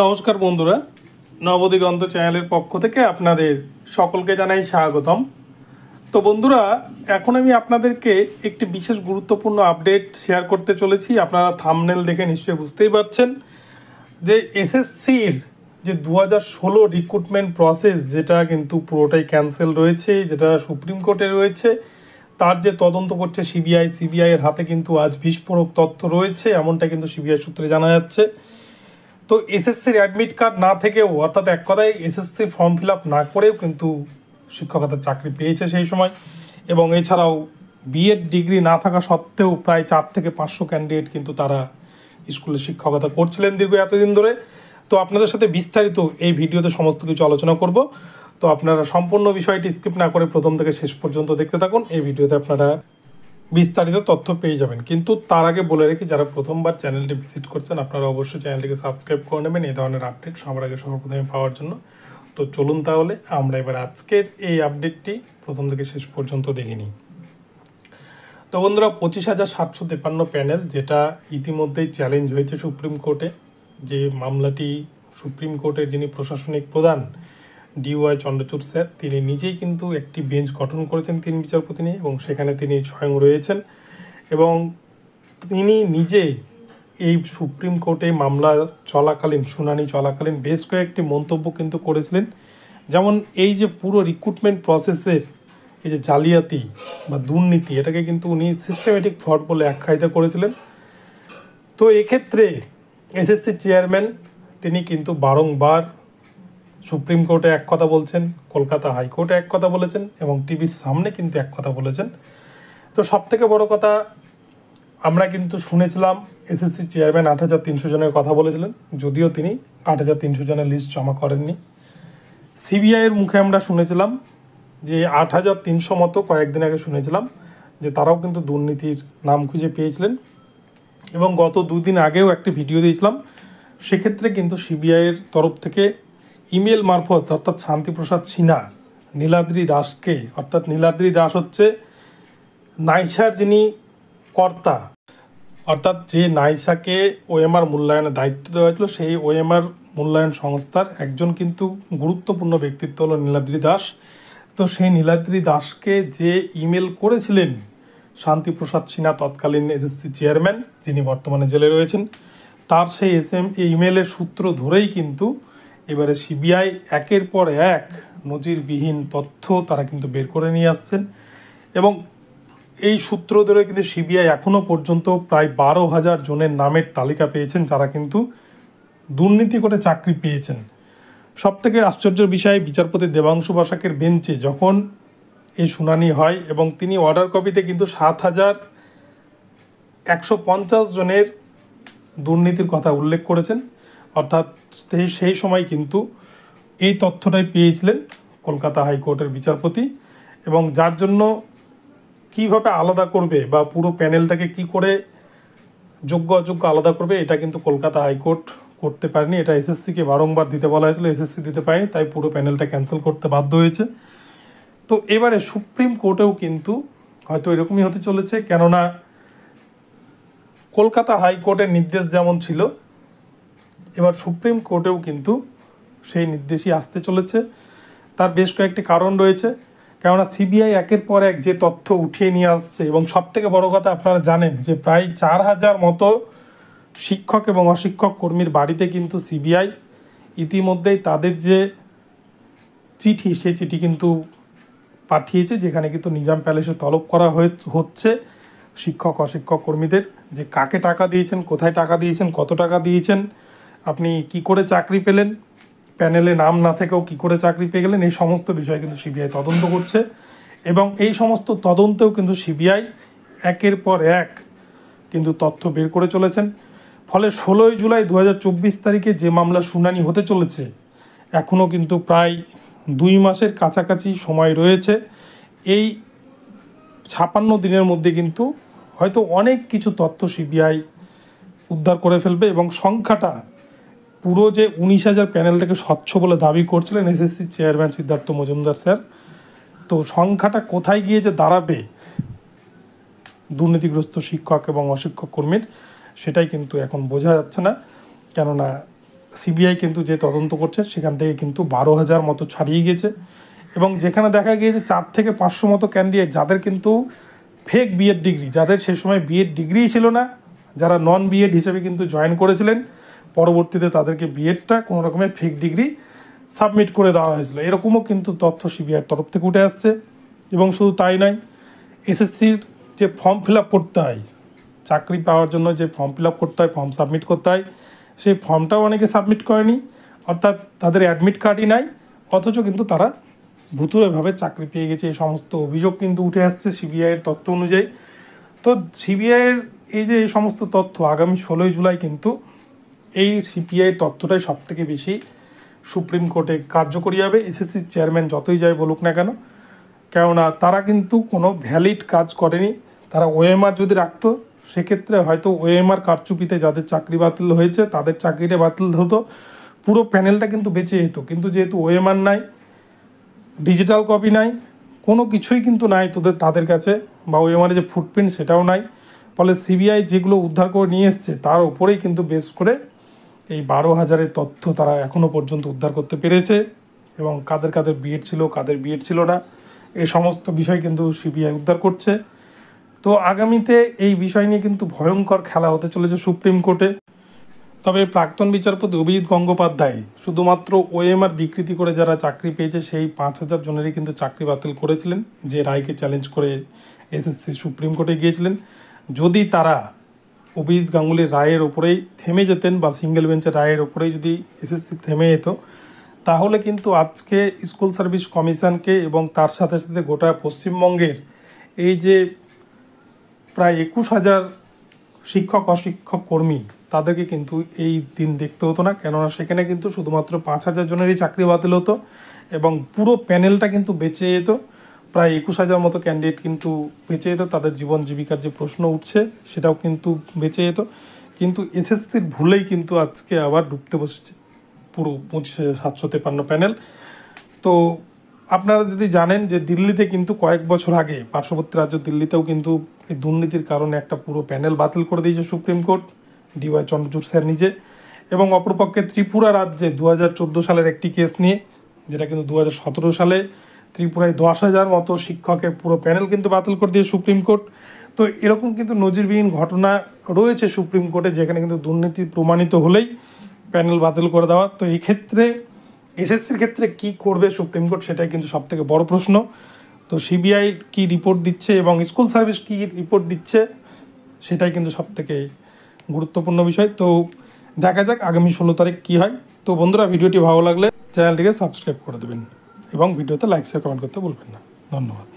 নমস্কার বন্ধুরা নবদিগন্ত চ্যানেলের পক্ষ থেকে আপনাদের সকলকে জানাই স্বাগতম তো বন্ধুরা এখন আমি আপনাদেরকে একটি বিশেষ গুরুত্বপূর্ণ আপডেট শেয়ার করতে চলেছি আপনারা থামনেল দেখে নিশ্চয়ই বুঝতেই পারছেন যে এসএসসির যে দু হাজার ষোলো রিক্রুটমেন্ট প্রসেস যেটা কিন্তু পুরোটাই ক্যান্সেল রয়েছে যেটা সুপ্রিম কোর্টে রয়েছে তার যে তদন্ত করছে সিবিআই সিবিআইয়ের হাতে কিন্তু আজ বিস্ফোরক তথ্য রয়েছে এমনটা কিন্তু সিবিআই সূত্রে জানা যাচ্ছে তো এসএসসির অ্যাডমিট কার্ড না থেকেও অর্থাৎ এক কথায় এসএসসি ফর্ম ফিল আপ না করেও কিন্তু শিক্ষকতার চাকরি পেয়েছে সেই সময় এবং এছাড়াও বিএড ডিগ্রি না থাকা সত্ত্বেও প্রায় চার থেকে পাঁচশো ক্যান্ডিডেট কিন্তু তারা স্কুলে শিক্ষকতা করছিলেন দীর্ঘ এতদিন ধরে তো আপনাদের সাথে বিস্তারিত এই ভিডিওতে সমস্ত কিছু আলোচনা করব তো আপনারা সম্পূর্ণ বিষয়টি স্কিপ না করে প্রথম থেকে শেষ পর্যন্ত দেখতে থাকুন এই ভিডিওতে আপনারা বিস্তারিত তথ্য পেয়ে যাবেন কিন্তু তার আগে বলে রেখে যারা প্রথমবার চ্যানেলটি ভিজিট করছেন আপনারা অবশ্যই চ্যানেলটিকে সাবস্ক্রাইব করে নেবেন এই ধরনের আপডেট সবার আগে সর্বপ্রথমে পাওয়ার জন্য তো চলুন তাহলে আমরা এবার আজকের এই আপডেটটি প্রথম থেকে শেষ পর্যন্ত দেখে নিই তো বন্ধুরা পঁচিশ হাজার সাতশো তেপান্ন প্যানেল যেটা ইতিমধ্যেই চ্যালেঞ্জ হয়েছে সুপ্রিম কোর্টে যে মামলাটি সুপ্রিম কোর্টের যিনি প্রশাসনিক প্রধান ডিওয়াই চন্দ্রচূড় স্যার তিনি নিজেই কিন্তু একটি বেঞ্চ গঠন করেছেন তিন বিচারপতি নিয়ে এবং সেখানে তিনি স্বয়ং রয়েছেন এবং তিনি নিজে এই সুপ্রিম কোর্টে মামলা চলাকালীন শুনানি চলাকালীন বেশ কয়েকটি মন্তব্য কিন্তু করেছিলেন যেমন এই যে পুরো রিক্রুটমেন্ট প্রসেসের এই যে জালিয়াতি বা দুর্নীতি এটাকে কিন্তু উনি সিস্টেমেটিক ফ্রড বলে আখ্যায়িত করেছিলেন তো এক্ষেত্রে এসএসসি চেয়ারম্যান তিনি কিন্তু বারংবার সুপ্রিম কোর্টে এক কথা বলছেন কলকাতা হাইকোর্টে এক কথা বলেছেন এবং টিভির সামনে কিন্তু এক কথা বলেছেন তো সব থেকে বড় কথা আমরা কিন্তু শুনেছিলাম এসএসসি চেয়ারম্যান আট হাজার তিনশো জনের কথা বলেছিলেন যদিও তিনি আট হাজার তিনশো জনের লিস্ট জমা করেননি সিবিআইয়ের মুখে আমরা শুনেছিলাম যে আট হাজার তিনশো মতো কয়েকদিন আগে শুনেছিলাম যে তারাও কিন্তু দুর্নীতির নাম খুঁজে পেয়েছিলেন এবং গত দুদিন আগেও একটি ভিডিও দিয়েছিলাম সেক্ষেত্রে কিন্তু সিবিআইয়ের তরফ থেকে ইমেল মারফত অর্থাৎ শান্তিপ্রসাদ সিনহা নীলাদ্রি দাসকে অর্থাৎ নীলাদ্রি দাস হচ্ছে নাইসার যিনি কর্তা অর্থাৎ যে নাইসাকে ওএমআর মূল্যায়নের দায়িত্ব দেওয়া হয়েছিল সেই ওএমআর মূল্যায়ন সংস্থার একজন কিন্তু গুরুত্বপূর্ণ ব্যক্তিত্ব হলো নীলাদ্রি দাস তো সেই নীলাদ্রি দাসকে যে ইমেল করেছিলেন শান্তিপ্রসাদ সিনহা তৎকালীন এসএসসি চেয়ারম্যান যিনি বর্তমানে জেলে রয়েছেন তার সেই এস এম ইমেলের সূত্র ধরেই কিন্তু এবারে সিবিআই একের পর এক নজিরবিহীন তথ্য তারা কিন্তু বের করে নিয়ে আসছেন এবং এই সূত্র ধরে কিন্তু সিবিআই এখনও পর্যন্ত প্রায় বারো হাজার জনের নামের তালিকা পেয়েছেন যারা কিন্তু দুর্নীতি করে চাকরি পেয়েছেন সবথেকে আশ্চর্যের বিষয়ে বিচারপতি দেবাংশু বাসাকের বেঞ্চে যখন এই শুনানি হয় এবং তিনি অর্ডার কপিতে কিন্তু সাত হাজার একশো পঞ্চাশ জনের দুর্নীতির কথা উল্লেখ করেছেন অর্থাৎ সেই সময় কিন্তু এই তথ্যটাই পেয়েছিলেন কলকাতা হাইকোর্টের বিচারপতি এবং যার জন্য কিভাবে আলাদা করবে বা পুরো প্যানেলটাকে কি করে যোগ্য অযোগ্য আলাদা করবে এটা কিন্তু কলকাতা হাইকোর্ট করতে পারেনি এটা এসএসসিকে বারংবার দিতে বলা হয়েছিল এসএসসি দিতে পারেনি তাই পুরো প্যানেলটা ক্যান্সেল করতে বাধ্য হয়েছে তো এবারে সুপ্রিম কোর্টেও কিন্তু হয়তো এরকমই হতে চলেছে কেননা কলকাতা হাইকোর্টের নির্দেশ যেমন ছিল এবার সুপ্রিম কোর্টেও কিন্তু সেই নির্দেশই আসতে চলেছে তার বেশ কয়েকটি কারণ রয়েছে কেননা সিবিআই একের পর এক যে তথ্য উঠিয়ে নিয়ে আসছে এবং সব থেকে বড় কথা আপনারা জানেন যে প্রায় চার হাজার মতো শিক্ষক এবং অশিক্ষক কর্মীর বাড়িতে কিন্তু সিবিআই ইতিমধ্যেই তাদের যে চিঠি সে চিঠি কিন্তু পাঠিয়েছে যেখানে কিন্তু নিজাম প্যালেসে তলব করা হয়ে হচ্ছে শিক্ষক অশিক্ষক কর্মীদের যে কাকে টাকা দিয়েছেন কোথায় টাকা দিয়েছেন কত টাকা দিয়েছেন আপনি কি করে চাকরি পেলেন প্যানেলে নাম না থেকেও কি করে চাকরি পেয়ে গেলেন এই সমস্ত বিষয়ে কিন্তু সিবিআই তদন্ত করছে এবং এই সমস্ত তদন্তেও কিন্তু সিবিআই একের পর এক কিন্তু তথ্য বের করে চলেছেন ফলে ষোলোই জুলাই দু তারিখে যে মামলা শুনানি হতে চলেছে এখনও কিন্তু প্রায় দুই মাসের কাছাকাছি সময় রয়েছে এই ছাপান্ন দিনের মধ্যে কিন্তু হয়তো অনেক কিছু তথ্য সিবিআই উদ্ধার করে ফেলবে এবং সংখ্যাটা পুরো যে উনিশ হাজার প্যানেলটাকে স্বচ্ছ বলে দাবি করছিলেন SSC chairman Siddhartha Majumdar sir তো সংখ্যাটা কোথায় গিয়ে যে দাঁড়াবে দুর্নীতিগ্রস্ত শিক্ষক এবং অশিক্ষক কর্মীর সেটাই কিন্তু এখন বোঝা যাচ্ছে না কেননা সিবিআই কিন্তু যে তদন্ত করছে সেখান থেকে কিন্তু বারো হাজার মতো ছাড়িয়ে গেছে এবং যেখানে দেখা গিয়েছে চার থেকে পাঁচশো মতো ক্যান্ডিডেট যাদের কিন্তু ফেক বিএড ডিগ্রি যাদের সে সময় বিএড ডিগ্রিই ছিল না যারা নন বিএড হিসেবে কিন্তু জয়েন করেছিলেন পরবর্তীতে তাদেরকে বিএডটা কোনো রকমের ফেক ডিগ্রি সাবমিট করে দেওয়া হয়েছিল এরকমও কিন্তু তথ্য সিবিআইয়ের তরফ থেকে উঠে আসছে এবং শুধু তাই নয় এসএসসির যে ফর্ম ফিল আপ করতে হয় চাকরি পাওয়ার জন্য যে ফর্ম ফিল আপ করতে হয় ফর্ম সাবমিট করতে হয় সেই ফর্মটাও অনেকে সাবমিট করেনি অর্থাৎ তাদের অ্যাডমিট কার্ডই নাই অথচ কিন্তু তারা ভুতুরেভাবে চাকরি পেয়ে গেছে এই সমস্ত অভিযোগ কিন্তু উঠে আসছে সিবিআইয়ের তথ্য অনুযায়ী তো সিবিআইয়ের এই যে এই সমস্ত তথ্য আগামী ষোলোই জুলাই কিন্তু এই সিপিআই তথ্যটাই থেকে বেশি সুপ্রিম কোর্টে কার্যকরী হবে এসএসসি চেয়ারম্যান যতই যায় বলুক না কেন কেননা তারা কিন্তু কোনো ভ্যালিড কাজ করেনি তারা ওএমআর যদি রাখতো সেক্ষেত্রে হয়তো ওএমআর কারচুপিতে যাদের চাকরি বাতিল হয়েছে তাদের চাকরিটা বাতিল হতো পুরো প্যানেলটা কিন্তু বেঁচে যেত কিন্তু যেহেতু ওএমআর নাই ডিজিটাল কপি নাই কোনো কিছুই কিন্তু নাই তোদের তাদের কাছে বা ওএমআরের যে ফুটপ্রিন্ট সেটাও নাই ফলে সিবিআই যেগুলো উদ্ধার করে নিয়ে এসছে তার ওপরেই কিন্তু বেস করে এই বারো হাজারের তথ্য তারা এখনও পর্যন্ত উদ্ধার করতে পেরেছে এবং কাদের কাদের বিএড ছিল কাদের বিএড ছিল না এই সমস্ত বিষয় কিন্তু সিবিআই উদ্ধার করছে তো আগামীতে এই বিষয় নিয়ে কিন্তু ভয়ঙ্কর খেলা হতে চলেছে সুপ্রিম কোর্টে তবে প্রাক্তন বিচারপতি অভিজিৎ গঙ্গোপাধ্যায় শুধুমাত্র ওএমআর বিকৃতি করে যারা চাকরি পেয়েছে সেই পাঁচ হাজার জনেরই কিন্তু চাকরি বাতিল করেছিলেন যে রায়কে চ্যালেঞ্জ করে এসএসসি সুপ্রিম কোর্টে গিয়েছিলেন যদি তারা অভিজিৎ গাঙ্গুলির রায়ের ওপরেই থেমে যেতেন বা সিঙ্গেল বেঞ্চের রায়ের ওপরেই যদি এসএসসি থেমে যেত তাহলে কিন্তু আজকে স্কুল সার্ভিস কমিশনকে এবং তার সাথে সাথে গোটা পশ্চিমবঙ্গের এই যে প্রায় একুশ হাজার শিক্ষক অশিক্ষক কর্মী তাদেরকে কিন্তু এই দিন দেখতে হতো না কেননা সেখানে কিন্তু শুধুমাত্র পাঁচ হাজার জনেরই চাকরি বাতিল হতো এবং পুরো প্যানেলটা কিন্তু বেঁচে যেত প্রায় একুশ হাজার মতো ক্যান্ডিডেট কিন্তু বেঁচে যেত তাদের জীবন জীবিকার যে প্রশ্ন উঠছে সেটাও কিন্তু বেঁচে যেত কিন্তু এসএসসির ভুলেই কিন্তু আজকে আবার ডুবতে বসেছে পুরো পঁচিশ হাজার সাতশো তেপান্ন প্যানেল তো আপনারা যদি জানেন যে দিল্লিতে কিন্তু কয়েক বছর আগে পার্শ্ববর্তী রাজ্য দিল্লিতেও কিন্তু এই দুর্নীতির কারণে একটা পুরো প্যানেল বাতিল করে দিয়েছে Supreme Court DY Chandrachud sir নিজে এবং অপরপক্ষে ত্রিপুরা রাজ্যে দু সালের একটি কেস নিয়ে যেটা কিন্তু দু সালে ত্রিপুরায় দশ হাজার মতো শিক্ষকের পুরো প্যানেল কিন্তু বাতিল করে দিয়ে সুপ্রিম কোর্ট তো এরকম কিন্তু নজিরবিহীন ঘটনা রয়েছে সুপ্রিম কোর্টে যেখানে কিন্তু দুর্নীতি প্রমাণিত হলেই প্যানেল বাতিল করে দেওয়া তো এই ক্ষেত্রে এসএসসির ক্ষেত্রে কি করবে সুপ্রিম কোর্ট সেটাই কিন্তু সব থেকে বড় প্রশ্ন তো সিবিআই কি রিপোর্ট দিচ্ছে এবং স্কুল সার্ভিস কি রিপোর্ট দিচ্ছে সেটাই কিন্তু সব থেকে গুরুত্বপূর্ণ বিষয় তো দেখা যাক আগামী ষোলো তারিখ কী হয় তো বন্ধুরা ভিডিওটি ভালো লাগলে চ্যানেলটিকে সাবস্ক্রাইব করে দেবেন এবং ভিডিওতে লাইক শেয়ার কমেন্ট করতে ভুলবেন না ধন্যবাদ